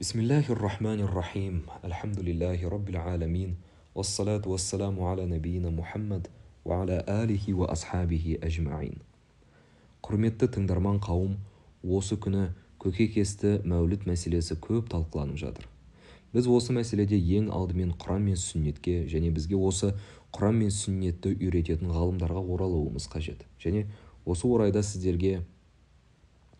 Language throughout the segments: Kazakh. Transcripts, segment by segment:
بسم الله الرحمن الرحيم الحمد لله رب العالمين والصلاة والسلام على құрметті тыңдарман қауым осы күні көке кесті мәуліт мәселесі көп талқыланып жатыр біз осы мәселеде ең алдымен құран мен сүннетке және бізге осы құран мен сүннетті үйрететін ғалымдарға оралуымыз қажет және осы орайда сіздерге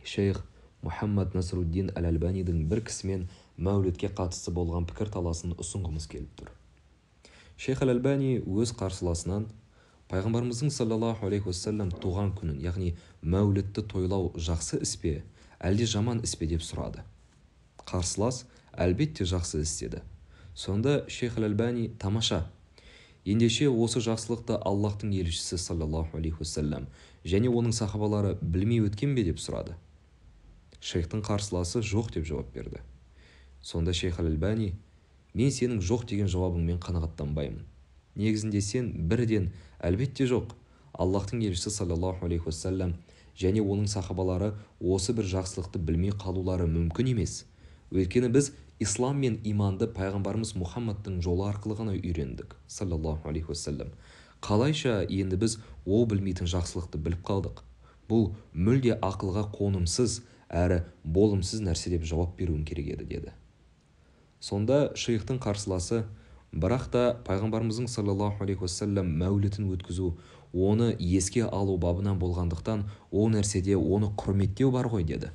шейх мұхаммад насруддин әл әлбанидің бір кісімен мәулетке қатысты болған пікір таласын ұсынғымыз келіп тұр шейх әл әлбани өз қарсыласынан пайғамбарымыздың саллаллаху алейхи уассалам туған күнін яғни мәулітті тойлау жақсы іс пе әлде жаман іс пе деп сұрады қарсылас әлбетте жақсы іс деді сонда шейх әлбани тамаша ендеше осы жақсылықты аллаһтың елшісі саллаллаху алейхи уассалам және оның сахабалары білмей өткен бе деп сұрады шейхтің қарсыласы жоқ деп жауап берді сонда шейх әл әлбани мен сенің жоқ деген жауабыңмен қанағаттанбаймын негізінде сен бірден әлбетте жоқ аллаһтың елшісі саллаллаху алейхи уассалам және оның сахабалары осы бір жақсылықты білмей қалулары мүмкін емес өйткені біз ислам мен иманды пайғамбарымыз мұхаммадтың жолы арқылы ғана үйрендік саллаллаху алейхи уассалам қалайша енді біз ол білмейтін жақсылықты біліп қалдық бұл мүлде ақылға қонымсыз әрі болымсыз нәрсе деп жауап беруім керек еді деді сонда шейхтың қарсыласы бірақ та пайғамбарымыздың саллаллаху алейхи уассалам мәулітін өткізу оны еске алу бабынан болғандықтан ол нәрседе оны құрметтеу бар ғой деді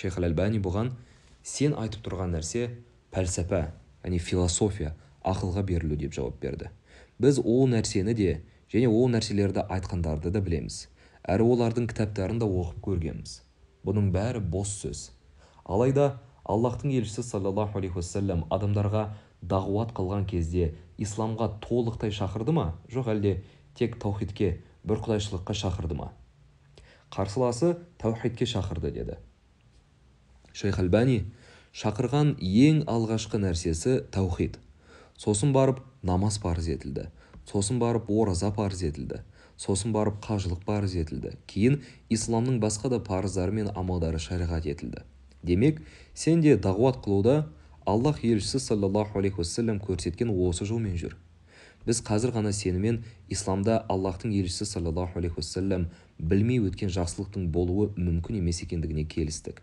шейх әл әлбани бұған сен айтып тұрған нәрсе пәлсәпә яғни философия ақылға берілу деп жауап берді біз ол нәрсені де және ол нәрселерді айтқандарды да білеміз әрі олардың кітаптарын да оқып көргенбіз бұның бәрі бос сөз алайда аллаһтың елшісі саллаллаху алейхи уассалам адамдарға дағуат қылған кезде исламға толықтай шақырды ма жоқ әлде тек таухидке бір құдайшылыққа шақырды ма қарсыласы тәухидке шақырды деді шейх әлбани шақырған ең алғашқы нәрсесі тәухид сосын барып намаз парыз етілді сосын барып ораза парыз етілді сосын барып қажылық парыз етілді кейін исламның басқа да парыздары мен амалдары шариғат етілді демек сен де дағуат қылуда Аллах елшісі саллаллаху алейхи уассалам көрсеткен осы жолмен жүр біз қазір ғана сенімен исламда Аллахтың елшісі саллаллаху алейхи уассалам білмей өткен жақсылықтың болуы мүмкін емес екендігіне келістік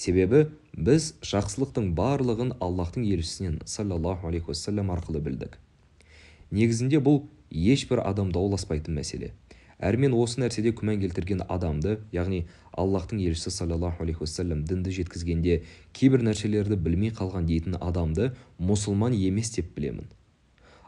себебі біз жақсылықтың барлығын аллахтың елшісінен саллаллаху алейхи уассалам арқылы білдік негізінде бұл ешбір адам дауласпайтын мәселе әрмен осы нәрседе күмән келтірген адамды яғни аллаһтың елшісі саллаллаху алейхи уассалам дінді жеткізгенде кейбір нәрселерді білмей қалған дейтін адамды мұсылман емес деп білемін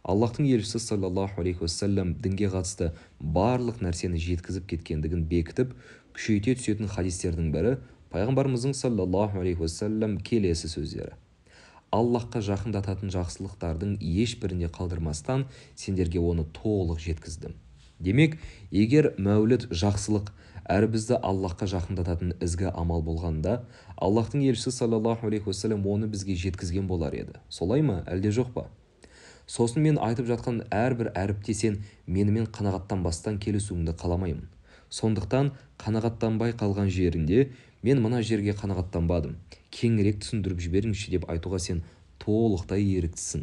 аллаһтың елшісі саллаллаху алейхи уассалам дінге қатысты барлық нәрсені жеткізіп кеткендігін бекітіп күшейте түсетін хадистердің бірі пайғамбарымыздың саллаллаху алейхи уассалам келесі сөздері аллахқа жақындататын жақсылықтардың ешбірінде қалдырмастан сендерге оны толық жеткіздім демек егер мәуліт жақсылық әрі бізді аллахқа жақындататын ізгі амал болғанда аллахтың елшісі саллаллаху алейхи уассалам оны бізге жеткізген болар еді солай ма әлде жоқ па сосын мен айтып жатқан әрбір әріпте сен менімен қанағаттанбастан келісуіңді қаламаймын сондықтан қанағаттанбай қалған жерінде мен мына жерге қанағаттанбадым кеңірек түсіндіріп жіберіңізші деп айтуға сен толықтай еріктісің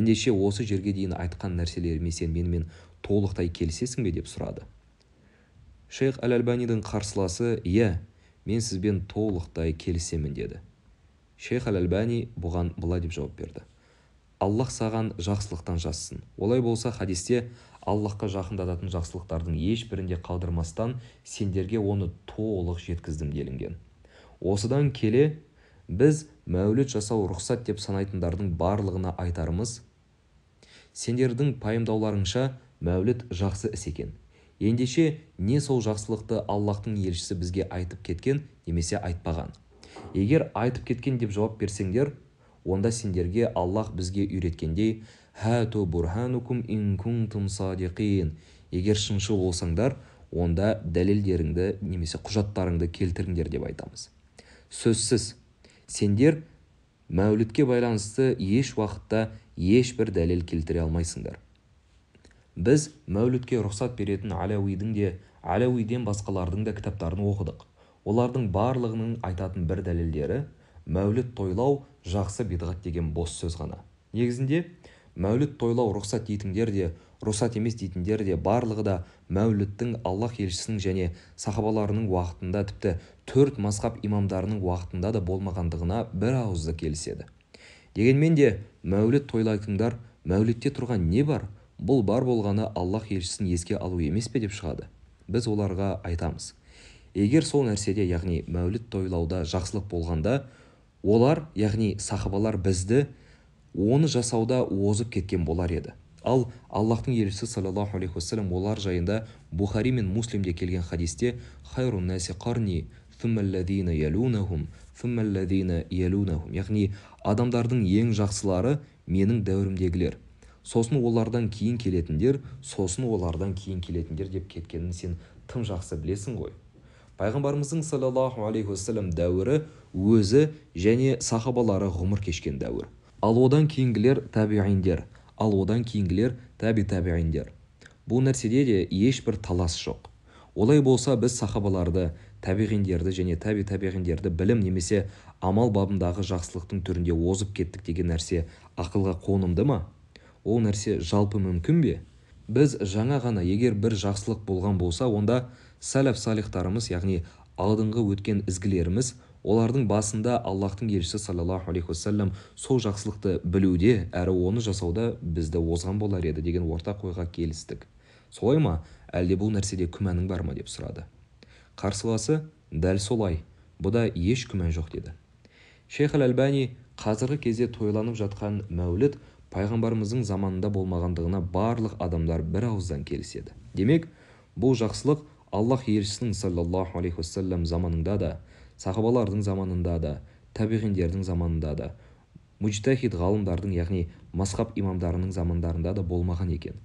ендеше осы жерге дейін айтқан нәрселеріме сен менімен толықтай келісесің бе деп сұрады шейх әл әлбанидің қарсыласы иә мен сізбен толықтай келісемін деді шейх әл әлбани бұған былай деп жауап берді аллах саған жақсылықтан жазсын олай болса хадисте аллаһқа жақындататын жақсылықтардың ешбірінде де қалдырмастан сендерге оны толық жеткіздім делінген осыдан келе біз мәуліт жасау рұқсат деп санайтындардың барлығына айтарымыз сендердің пайымдауларыңша мәуліт жақсы іс екен ендеше не сол жақсылықты аллахтың елшісі бізге айтып кеткен немесе айтпаған егер айтып кеткен деп жауап берсеңдер онда сендерге аллах бізге үйреткендей хәту бурханукум ин кунтум садиқин егер шыншыл болсаңдар онда дәлелдеріңді немесе құжаттарыңды келтіріңдер деп айтамыз сөзсіз сендер мәулітке байланысты еш уақытта ешбір дәлел келтіре алмайсыңдар біз мәулітке рұқсат беретін әләуидің де әләуиден басқалардың да кітаптарын оқыдық олардың барлығының айтатын бір дәлелдері мәуліт тойлау жақсы бидғат деген бос сөз ғана негізінде мәуліт тойлау рұқсат дейтіндер де рұқсат емес дейтіндер де барлығы да мәуліттің Аллах елшісінің және сахабаларының уақытында тіпті төрт масқап имамдарының уақытында да болмағандығына бір ауызды келіседі дегенмен де мәуліт тойлайтындар мәулітте тұрған не бар бұл бар болғаны Аллах елшісін еске алу емес пе деп шығады біз оларға айтамыз егер сол нәрседе яғни мәуліт тойлауда жақсылық болғанда олар яғни сахабалар бізді оны жасауда озып кеткен болар еді ал аллаһтың елшісі саллаллаху алейхи уассалам олар жайында бухари мен муслимде келген хадисте яғни адамдардың ең жақсылары менің дәуірімдегілер сосын олардан кейін келетіндер сосын олардан кейін келетіндер деп кеткенін сен тым жақсы білесің ғой пайғамбарымыздың саллаллаху алейхи уассалам дәуірі өзі және сахабалары ғұмыр кешкен дәуір ал одан кейінгілер тәбиғиндер ал одан кейінгілер тәби тәбиғиндер бұл нәрседе де ешбір талас жоқ олай болса біз сахабаларды тәбиғиндерді және тәби тәбиғиндерді білім немесе амал бабындағы жақсылықтың түрінде озып кеттік деген нәрсе ақылға қонымды ма ол нәрсе жалпы мүмкін бе біз жаңа ғана егер бір жақсылық болған болса онда сәләф салихтарымыз яғни алдыңғы өткен ізгілеріміз олардың басында аллаһтың елшісі саллаллаху алейхи уассалам сол жақсылықты білуде әрі оны жасауда бізді озған болар еді деген ортақ ойға келістік солай ма әлде бұл нәрседе күмәнің бар ма деп сұрады қарсыласы дәл солай бұда еш күмән жоқ деді шейх әл әлбани қазіргі кезде тойланып жатқан мәуліт пайғамбарымыздың заманында болмағандығына барлық адамдар бір ауыздан келіседі демек бұл жақсылық аллаһ елшісінің саллаллаху алейхи уассалам заманында да сахабалардың заманында да тәбиғиндердің заманында да мужтахид ғалымдардың яғни масхаб имамдарының замандарында да болмаған екен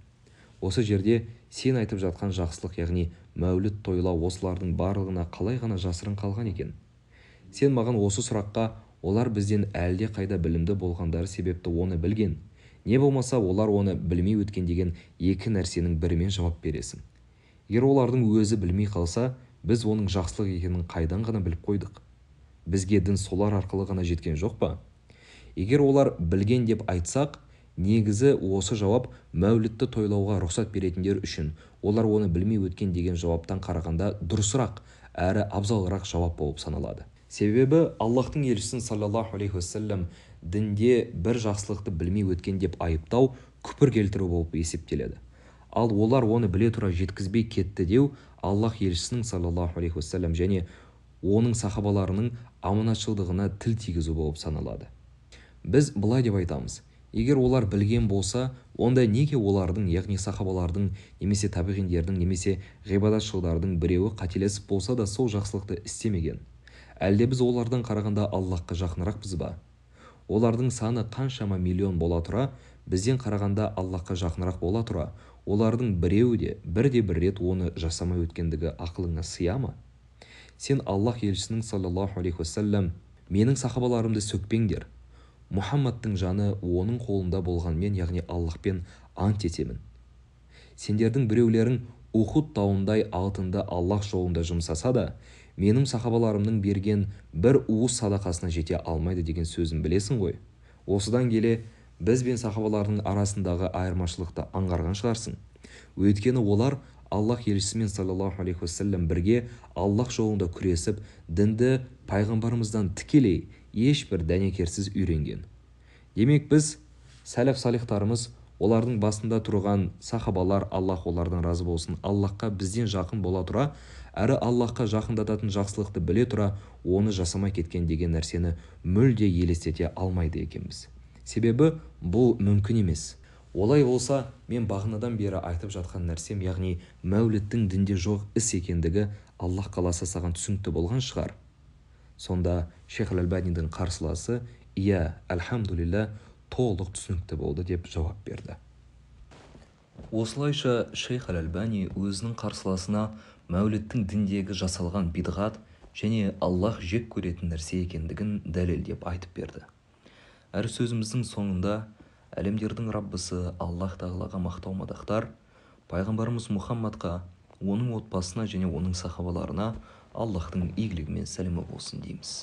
осы жерде сен айтып жатқан жақсылық яғни мәуліт тойлау осылардың барлығына қалай ғана жасырын қалған екен сен маған осы сұраққа олар бізден әлде қайда білімді болғандары себепті оны білген не болмаса олар оны білмей өткен деген екі нәрсенің бірімен жауап бересің егер олардың өзі білмей қалса біз оның жақсылық екенін қайдан ғана біліп қойдық бізге дін солар арқылы ғана жеткен жоқ па егер олар білген деп айтсақ негізі осы жауап мәулітті тойлауға рұқсат беретіндер үшін олар оны білмей өткен деген жауаптан қарағанда дұрысырақ әрі абзалырақ жауап болып саналады себебі аллаһтың елшісін саллаллаху алейхи уассалам дінде бір жақсылықты білмей өткен деп айыптау күпір келтіру болып есептеледі ал олар оны біле тұра жеткізбей кетті деу аллаһ елшісінің саллаллаху алейхи уассалам және оның сахабаларының аманатшылдығына тіл тигізу болып саналады біз былай деп айтамыз егер олар білген болса онда неге олардың яғни сахабалардың немесе табиғиндердің немесе ғибадатшылдардың біреуі қателесіп болса да сол жақсылықты істемеген әлде біз олардан қарағанда аллаһқа жақынырақпыз ба олардың саны қаншама миллион бола тұра бізден қарағанда аллаһқа жақынырақ бола тұра олардың біреуі де бірде-бір рет оны жасамай өткендігі ақылыңа сыя ма сен аллаһ елшісінің саллаллаху алейхи уассалам менің сахабаларымды сөкпеңдер мұхаммадтың жаны оның қолында болғанмен яғни аллахпен ант етемін сендердің біреулерің ухуд тауындай алтынды аллах жолында жұмсаса да менің сахабаларымның берген бір уыс садақасына жете алмайды деген сөзін білесің ғой осыдан келе біз бен сахабалардың арасындағы айырмашылықты аңғарған шығарсың өйткені олар Аллах елшісімен саллаллаху алейхи уассалам бірге Аллах жолында күресіп дінді пайғамбарымыздан тікелей ешбір дәнекерсіз үйренген демек біз сәләф салихтарымыз олардың басында тұрған сахабалар аллах олардан разы болсын аллахқа бізден жақын бола тұра әрі аллахқа жақындататын жақсылықты біле тұра оны жасамай кеткен деген нәрсені мүлде елестете алмайды екенбіз себебі бұл мүмкін емес олай болса мен бағанадан бері айтып жатқан нәрсем яғни мәуліттің дінде жоқ іс екендігі аллах қаласа саған түсінікті болған шығар сонда шейх әлбәнидің қарсыласы иә әлхамдулилля толық түсінікті болды деп жауап берді осылайша шейх әл бани өзінің қарсыласына мәуліттің діндегі жасалған бидғат және аллах жек көретін нәрсе екендігін дәлелдеп айтып берді әр сөзіміздің соңында әлемдердің раббысы Аллах тағалаға мақтау мадақтар пайғамбарымыз мұхаммадқа оның отбасына және оның сахабаларына Аллахтың игілігі мен сәлемі болсын дейміз